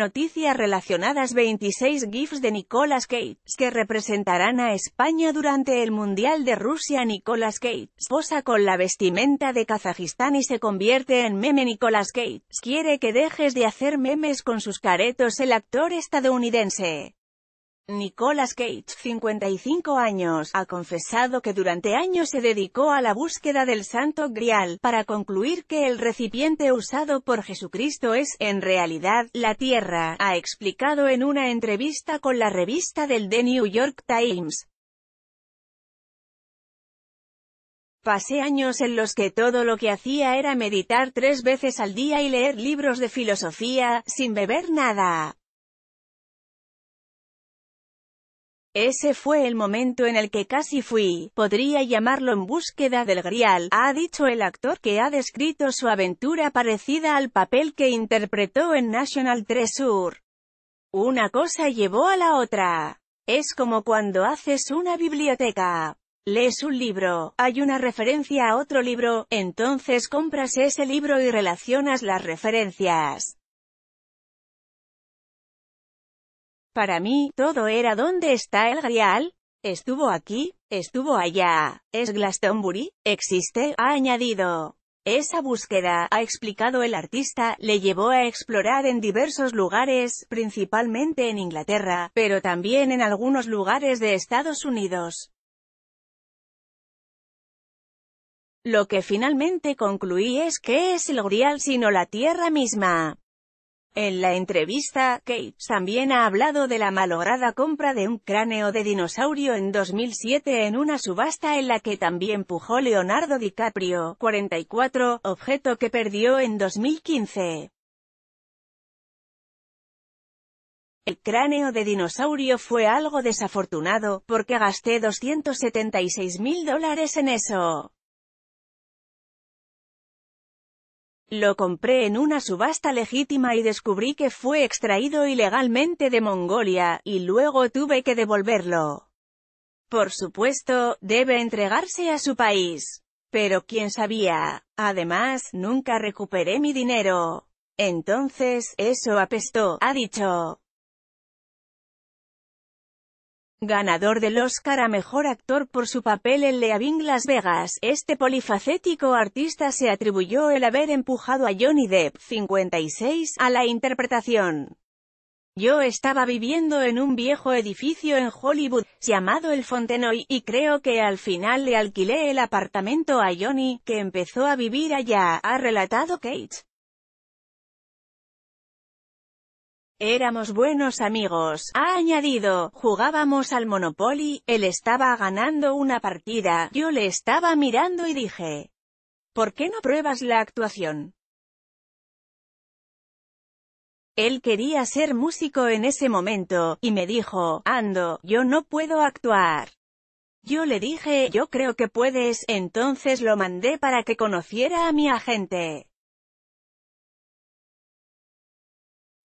Noticias relacionadas 26 GIFs de Nicolas Cage, que representarán a España durante el Mundial de Rusia Nicolas Cage, posa con la vestimenta de Kazajistán y se convierte en meme Nicolas Cage, quiere que dejes de hacer memes con sus caretos el actor estadounidense. Nicolas Cage, 55 años, ha confesado que durante años se dedicó a la búsqueda del Santo Grial, para concluir que el recipiente usado por Jesucristo es, en realidad, la tierra, ha explicado en una entrevista con la revista del The New York Times. Pasé años en los que todo lo que hacía era meditar tres veces al día y leer libros de filosofía, sin beber nada. Ese fue el momento en el que casi fui, podría llamarlo en búsqueda del grial, ha dicho el actor que ha descrito su aventura parecida al papel que interpretó en National Treasure. Una cosa llevó a la otra. Es como cuando haces una biblioteca. Lees un libro, hay una referencia a otro libro, entonces compras ese libro y relacionas las referencias. Para mí, todo era ¿dónde está el Grial? Estuvo aquí, estuvo allá. ¿Es Glastonbury? Existe, ha añadido. Esa búsqueda, ha explicado el artista, le llevó a explorar en diversos lugares, principalmente en Inglaterra, pero también en algunos lugares de Estados Unidos. Lo que finalmente concluí es que es el Grial sino la Tierra misma. En la entrevista, Cates también ha hablado de la malograda compra de un cráneo de dinosaurio en 2007 en una subasta en la que también pujó Leonardo DiCaprio, 44, objeto que perdió en 2015. El cráneo de dinosaurio fue algo desafortunado, porque gasté 276 mil dólares en eso. Lo compré en una subasta legítima y descubrí que fue extraído ilegalmente de Mongolia, y luego tuve que devolverlo. Por supuesto, debe entregarse a su país. Pero quién sabía. Además, nunca recuperé mi dinero. Entonces, eso apestó, ha dicho. Ganador del Oscar a Mejor Actor por su papel en Leaving Las Vegas, este polifacético artista se atribuyó el haber empujado a Johnny Depp, 56, a la interpretación. Yo estaba viviendo en un viejo edificio en Hollywood, llamado El Fontenoy, y creo que al final le alquilé el apartamento a Johnny, que empezó a vivir allá, ha relatado Kate. Éramos buenos amigos, ha añadido, jugábamos al Monopoly, él estaba ganando una partida, yo le estaba mirando y dije, ¿por qué no pruebas la actuación? Él quería ser músico en ese momento, y me dijo, Ando, yo no puedo actuar. Yo le dije, yo creo que puedes, entonces lo mandé para que conociera a mi agente.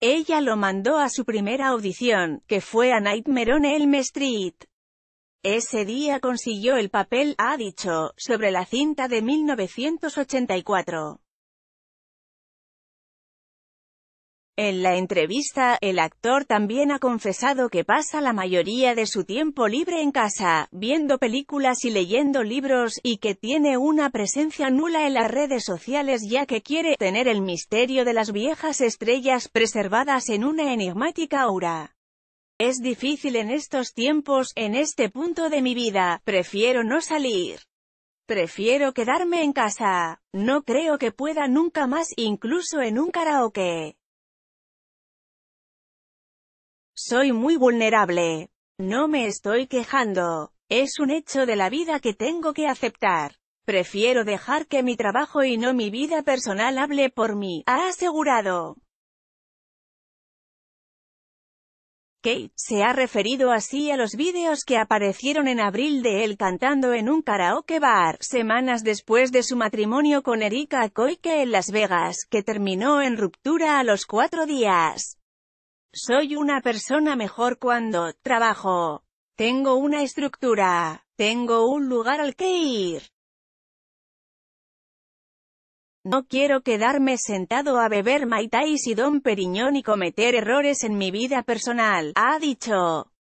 Ella lo mandó a su primera audición, que fue a Nightmare on Elm Street. Ese día consiguió el papel, ha dicho, sobre la cinta de 1984. En la entrevista, el actor también ha confesado que pasa la mayoría de su tiempo libre en casa, viendo películas y leyendo libros, y que tiene una presencia nula en las redes sociales ya que quiere tener el misterio de las viejas estrellas preservadas en una enigmática aura. Es difícil en estos tiempos, en este punto de mi vida, prefiero no salir. Prefiero quedarme en casa. No creo que pueda nunca más, incluso en un karaoke. Soy muy vulnerable. No me estoy quejando. Es un hecho de la vida que tengo que aceptar. Prefiero dejar que mi trabajo y no mi vida personal hable por mí, ha asegurado. Kate se ha referido así a los vídeos que aparecieron en abril de él cantando en un karaoke bar, semanas después de su matrimonio con Erika Koike en Las Vegas, que terminó en ruptura a los cuatro días. Soy una persona mejor cuando trabajo. Tengo una estructura. Tengo un lugar al que ir. No quiero quedarme sentado a beber maitais y don Periñón y cometer errores en mi vida personal, ha dicho.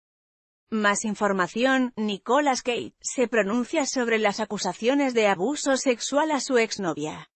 Más información, Nicolas Kate, se pronuncia sobre las acusaciones de abuso sexual a su exnovia.